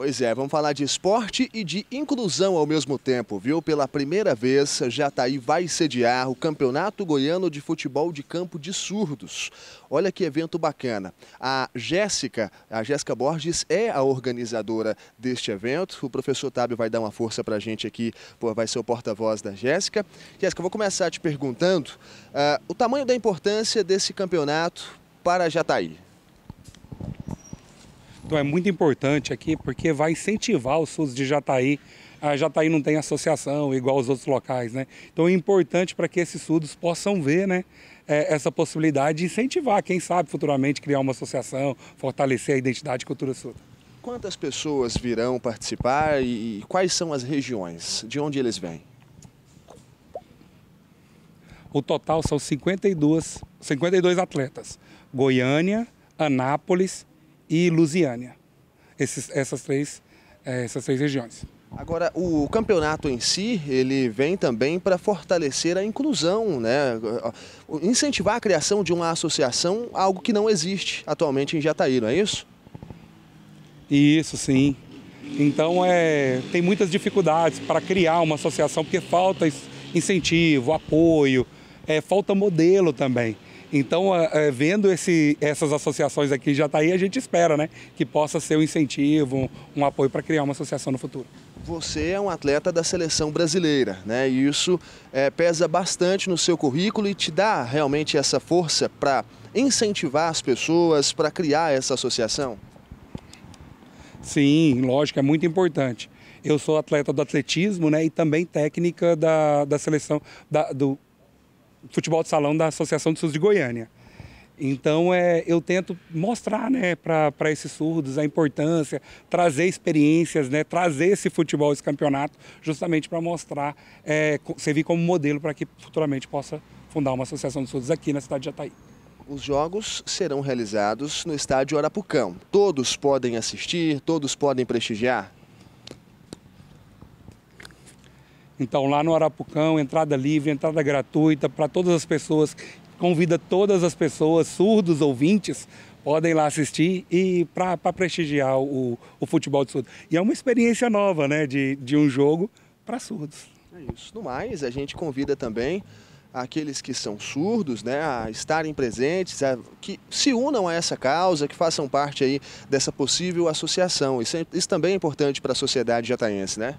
Pois é, vamos falar de esporte e de inclusão ao mesmo tempo, viu? Pela primeira vez, Jataí tá vai sediar o Campeonato Goiano de Futebol de Campo de Surdos. Olha que evento bacana. A Jéssica, a Jéssica Borges é a organizadora deste evento. O professor Tábio vai dar uma força pra gente aqui, vai ser o porta-voz da Jéssica. Jéssica, vou começar te perguntando uh, o tamanho da importância desse campeonato para Jataí. Então é muito importante aqui porque vai incentivar o SUS de Jataí. A ah, Jataí não tem associação igual os outros locais, né? Então é importante para que esses SUDs possam ver, né? É, essa possibilidade de incentivar, quem sabe futuramente criar uma associação, fortalecer a identidade cultura sul. Quantas pessoas virão participar e quais são as regiões? De onde eles vêm? O total são 52, 52 atletas. Goiânia, Anápolis, e Lusiânia. Esses, essas, três, é, essas três regiões. Agora, o campeonato em si, ele vem também para fortalecer a inclusão, né? incentivar a criação de uma associação, algo que não existe atualmente em Jataí, não é isso? Isso, sim. Então, é, tem muitas dificuldades para criar uma associação, porque falta incentivo, apoio, é, falta modelo também. Então, é, vendo esse, essas associações aqui já está aí, a gente espera né, que possa ser um incentivo, um, um apoio para criar uma associação no futuro. Você é um atleta da seleção brasileira, né? E isso é, pesa bastante no seu currículo e te dá realmente essa força para incentivar as pessoas, para criar essa associação? Sim, lógico, é muito importante. Eu sou atleta do atletismo né, e também técnica da, da seleção da, do futebol de salão da Associação de Surdos de Goiânia. Então é, eu tento mostrar né, para esses surdos a importância, trazer experiências, né, trazer esse futebol, esse campeonato, justamente para mostrar, é, servir como modelo para que futuramente possa fundar uma associação de surdos aqui na cidade de Jataí. Os jogos serão realizados no estádio Arapucão. Todos podem assistir, todos podem prestigiar? Então, lá no Arapucão, entrada livre, entrada gratuita para todas as pessoas. Convida todas as pessoas, surdos, ouvintes, podem lá assistir e para prestigiar o, o futebol de surdo. E é uma experiência nova, né, de, de um jogo para surdos. É isso. No mais, a gente convida também aqueles que são surdos, né, a estarem presentes, a, que se unam a essa causa, que façam parte aí dessa possível associação. Isso, é, isso também é importante para a sociedade jataense, né?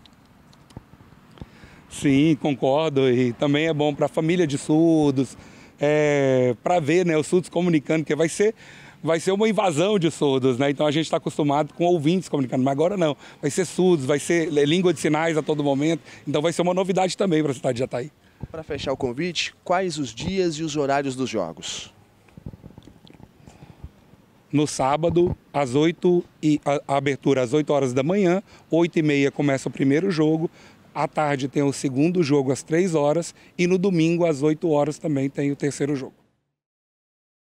Sim, concordo. E também é bom para a família de surdos, é, para ver né, os surdos comunicando, que vai ser, vai ser uma invasão de surdos, né? Então a gente está acostumado com ouvintes comunicando, mas agora não. Vai ser surdos, vai ser língua de sinais a todo momento. Então vai ser uma novidade também para a cidade de Jataí. Para fechar o convite, quais os dias e os horários dos jogos? no sábado, às 8 e a, abertura às 8 horas da manhã, 8 e meia começa o primeiro jogo, à tarde tem o segundo jogo às 3 horas e no domingo às 8 horas também tem o terceiro jogo.